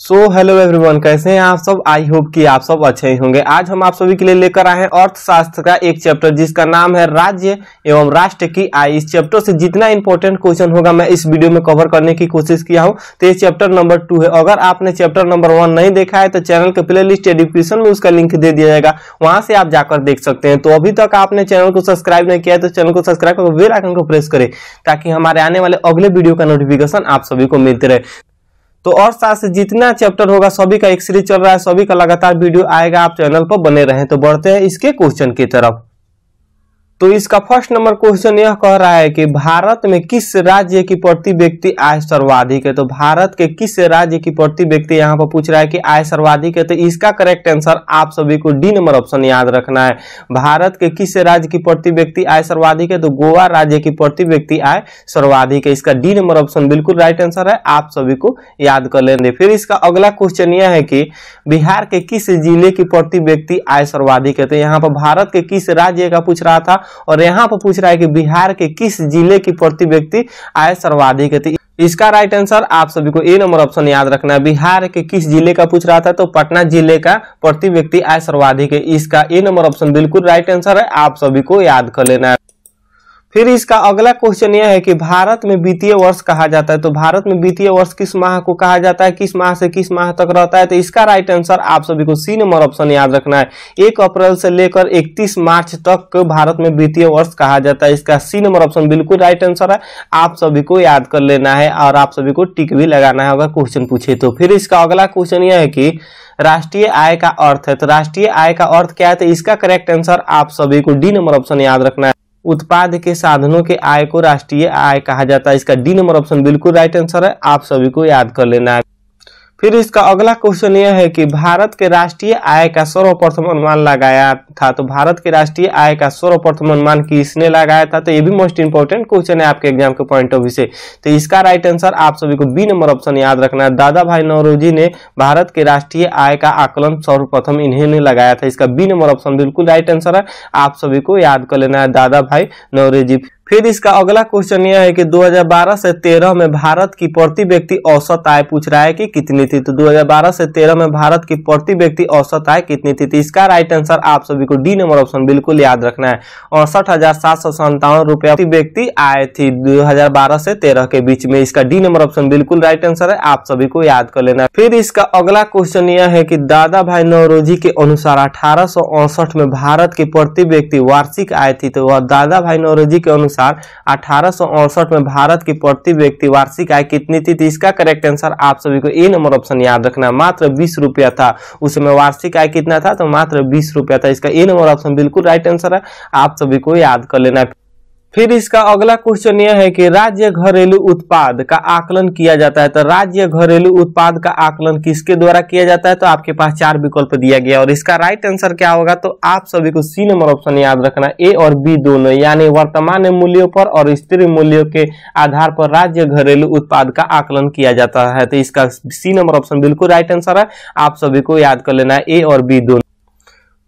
so hello everyone कैसे हैं आप सब आई होप कि आप सब अच्छे ही होंगे आज हम आप सभी के लिए लेकर आए हैं अर्थशास्त्र का एक चैप्टर जिसका नाम है राज्य एवं राष्ट्र की आय इस चैप्टर से जितना इंपॉर्टेंट क्वेश्चन होगा मैं इस वीडियो में कवर करने की कोशिश किया हूं तो ये चैप्टर नंबर टू है अगर आपने चैप्टर नंबर वन नहीं देखा है तो चैनल के प्ले लिस्ट डिस्क्रिप्शन में उसका लिंक दे दिया जाएगा वहां से आप जाकर देख सकते हैं तो अभी तक आपने चैनल को सब्सक्राइब नहीं किया है तो चैनल को सब्सक्राइब कर बेल आइकन को प्रेस करें ताकि हमारे आने वाले अगले वीडियो का नोटिफिकेशन आप सभी को मिलते रहे तो और साथ से जितना चैप्टर होगा सभी का एक सीरीज चल रहा है सभी का लगातार वीडियो आएगा आप चैनल पर बने रहें तो बढ़ते हैं इसके क्वेश्चन की तरफ तो इसका फर्स्ट नंबर क्वेश्चन यह कह रहा है कि भारत में किस राज्य की प्रति व्यक्ति आय सर्वाधिक है तो भारत के किस राज्य की प्रति व्यक्ति यहाँ पर पूछ रहा है कि आय सर्वाधिक है तो इसका करेक्ट आंसर आप सभी को डी नंबर ऑप्शन याद रखना है भारत के किस राज्य की प्रति व्यक्ति आय सर्वाधिक है तो गोवा राज्य की प्रति व्यक्ति आय सर्वाधिक है इसका डी नंबर ऑप्शन बिल्कुल राइट आंसर है आप सभी को याद कर लेंगे फिर इसका अगला क्वेश्चन यह है कि बिहार के किस जिले की प्रति व्यक्ति आय सर्वाधिक है तो यहाँ पर भारत के किस राज्य का पूछ रहा था और यहाँ पर पूछ रहा है कि बिहार के किस जिले की प्रति व्यक्ति आय सर्वाधिक है तो इसका राइट आंसर आप सभी को ए नंबर ऑप्शन याद रखना है बिहार के किस जिले का पूछ रहा था तो पटना जिले का प्रति व्यक्ति आय सर्वाधिक है इसका ए नंबर ऑप्शन बिल्कुल राइट आंसर है आप सभी को याद कर लेना है फिर इसका अगला क्वेश्चन यह है कि भारत में वित्तीय वर्ष कहा जाता है तो भारत में वित्तीय वर्ष किस माह को कहा जाता है किस माह से किस माह तक रहता है तो इसका राइट आंसर आप सभी को सी नंबर ऑप्शन याद रखना है एक अप्रैल से लेकर 31 मार्च तक भारत में वित्तीय वर्ष कहा जाता है इसका सी नंबर ऑप्शन बिल्कुल राइट आंसर है आप सभी को याद कर लेना है और आप सभी को टिक भी लगाना है अगर क्वेश्चन पूछे तो फिर इसका अगला क्वेश्चन यह है कि राष्ट्रीय आय का अर्थ है तो राष्ट्रीय आय का अर्थ क्या है तो इसका करेक्ट आंसर आप सभी को डी नंबर ऑप्शन याद रखना है उत्पाद के साधनों के आय को राष्ट्रीय आय कहा जाता है इसका डी नंबर ऑप्शन बिल्कुल राइट आंसर है आप सभी को याद कर लेना है फिर इसका अगला क्वेश्चन यह है कि भारत के राष्ट्रीय आय का सर्वप्रथम अनुमान लगाया था तो भारत के राष्ट्रीय आय का सर्वप्रथम अनुमान किसने लगाया था तो ये भी मोस्ट इंपोर्टेंट क्वेश्चन है आपके एग्जाम के पॉइंट ऑफ व्यू से तो इसका राइट आंसर आप सभी को बी नंबर ऑप्शन याद रखना है दादा भाई नौरोजी ने भारत के राष्ट्रीय आय का आकलन सर्वप्रथम इन्हें लगाया था इसका बी नंबर ऑप्शन बिल्कुल राइट आंसर है आप सभी को याद कर लेना है दादा भाई नौरोजी फिर इसका अगला क्वेश्चन यह है कि 2012 से 13 में भारत की प्रति व्यक्ति औसत आय पूछ रहा है कि कितनी थी तो 2012 से 13 में भारत की प्रति व्यक्ति औसत आय कितनी थी तो इसका राइट आंसर आप सभी को डी नंबर ऑप्शन बिल्कुल याद रखना है अड़सठ हजार सात सौ संतावन रुपया प्रति व्यक्ति आय थी 2012 से 13 के बीच में इसका डी नंबर ऑप्शन बिल्कुल राइट आंसर है आप सभी को याद कर लेना फिर इसका अगला क्वेश्चन यह है की दादा भाई नवरोजी के अनुसार अठारह में भारत की प्रति व्यक्ति वार्षिक आय थी तो वह दादा भाई नवरोजी के अनुसार अनुसार अठारह में भारत की प्रति व्यक्ति वार्षिक आय कितनी थी तो इसका करेक्ट आंसर आप सभी को ए नंबर ऑप्शन याद रखना मात्र बीस रुपया था उस समय वार्षिक आय कितना था तो मात्र बीस रुपया था इसका ए नंबर ऑप्शन बिल्कुल राइट आंसर है आप सभी को याद कर लेना फिर इसका अगला क्वेश्चन यह है कि राज्य घरेलू उत्पाद का आकलन किया जाता है तो राज्य घरेलू उत्पाद का आकलन किसके द्वारा किया जाता है तो आपके पास चार विकल्प दिया गया और इसका राइट आंसर क्या होगा तो आप सभी को सी नंबर ऑप्शन याद रखना ए और बी दोनों यानी वर्तमान मूल्यों पर और स्त्री मूल्यों के आधार पर राज्य घरेलू उत्पाद का आकलन किया जाता है तो इसका सी नंबर ऑप्शन बिल्कुल राइट आंसर है आप सभी को याद कर लेना ए और बी दोनों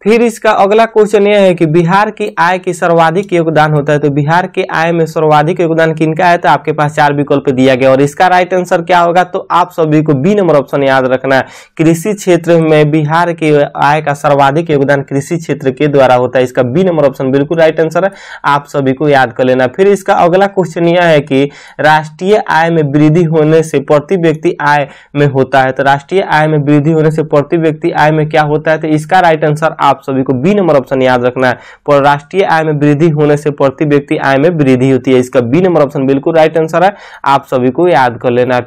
फिर इसका अगला क्वेश्चन यह है कि बिहार की आय की सर्वाधिक योगदान होता है तो बिहार के आय में सर्वाधिक योगदान किनका है तो आपके पास चार विकल्प दिया गया और इसका राइट आंसर क्या होगा तो आप सभी को बी नंबर ऑप्शन याद रखना है कृषि क्षेत्र में बिहार के आय का सर्वाधिक योगदान कृषि क्षेत्र के द्वारा होता है इसका बी नंबर ऑप्शन बिल्कुल राइट आंसर है आप सभी को याद कर लेना फिर इसका अगला क्वेश्चन यह है कि राष्ट्रीय आय में वृद्धि होने से प्रति व्यक्ति आय में होता है तो राष्ट्रीय आय में वृद्धि होने से प्रति व्यक्ति आय में क्या होता है तो इसका राइट आंसर आप सभी को बी नंबर ऑप्शन याद रखना है पर राष्ट्रीय आय में वृद्धि होने से प्रति व्यक्ति आय में वृद्धि होती है इसका बी नंबर ऑप्शन बिल्कुल राइट आंसर है आप सभी को याद कर लेना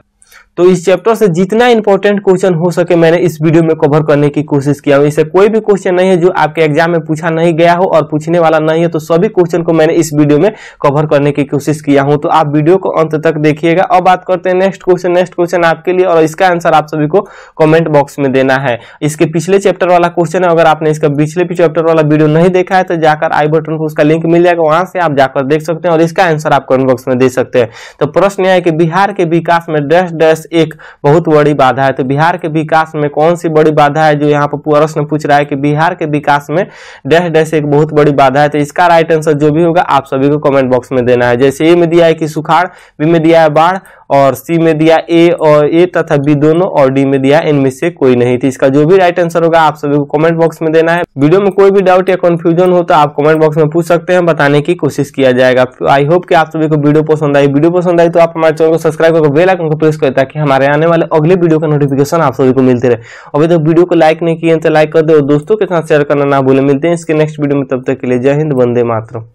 तो इस चैप्टर से जितना इंपॉर्टेंट क्वेश्चन हो सके मैंने इस वीडियो में कवर करने की कोशिश किया हूँ इससे कोई भी क्वेश्चन नहीं है जो आपके एग्जाम में पूछा नहीं गया हो और पूछने वाला नहीं है तो सभी क्वेश्चन को मैंने इस वीडियो में कवर करने की कोशिश किया हूँ तो आप वीडियो को अंत तक देखिएगा अब बात करते हैं नेक्स्ट क्वेश्चन नेक्स्ट क्वेश्चन आपके लिए और इसका आंसर आप सभी को कॉमेंट बॉक्स में देना है इसके पिछले चैप्टर वाला क्वेश्चन है अगर आपने इसका पिछले चैप्टर वाला वीडियो नहीं देखा है तो जाकर आई बटन को उसका लिंक मिल जाएगा वहां से आप जाकर देख सकते हैं और इसका आंसर आप कमेंट बॉक्स में दे सकते हैं तो प्रश्न यह है कि बिहार के विकास में डैश डैश एक बहुत बड़ी बाधा है तो बिहार के विकास में कौन सी बड़ी बाधा है जो यहाँ पर प्रश्न पूछ रहा है कि बिहार के विकास में डैश डैश एक बहुत बड़ी बाधा है तो इसका राइट आंसर जो भी होगा आप सभी को कमेंट बॉक्स में देना है जैसे ए में दिया है कि सुखाड़ बी में दिया है बाढ़ और सी में दिया ए और ए तथा बी दोनों और डी में दिया इनमें से कोई नहीं थी इसका जो भी राइट आंसर होगा आप सभी को कमेंट बॉक्स में देना है वीडियो में कोई भी डाउट या कंफ्यूजन हो तो आप कमेंट बॉक्स में पूछ सकते हैं बताने की कोशिश किया जाएगा आई होप कि आप सभी को वीडियो पसंद आई वीडियो पसंद आई तो आप हमारे चैनल को सब्सक्राइब करके बेल आइकन को प्रेस करें ताकि हमारे आने वाले अगले वीडियो का नोटिफिकेशन आप सभी को मिलते रहे अभी तक वीडियो को लाइक नहीं किए तो लाइक कर दे और दोस्तों के साथ शेयर करना ना भूले मिलते हैं इसके नेक्स्ट वीडियो में तब तक के लिए जय हिंद वंदे मातरम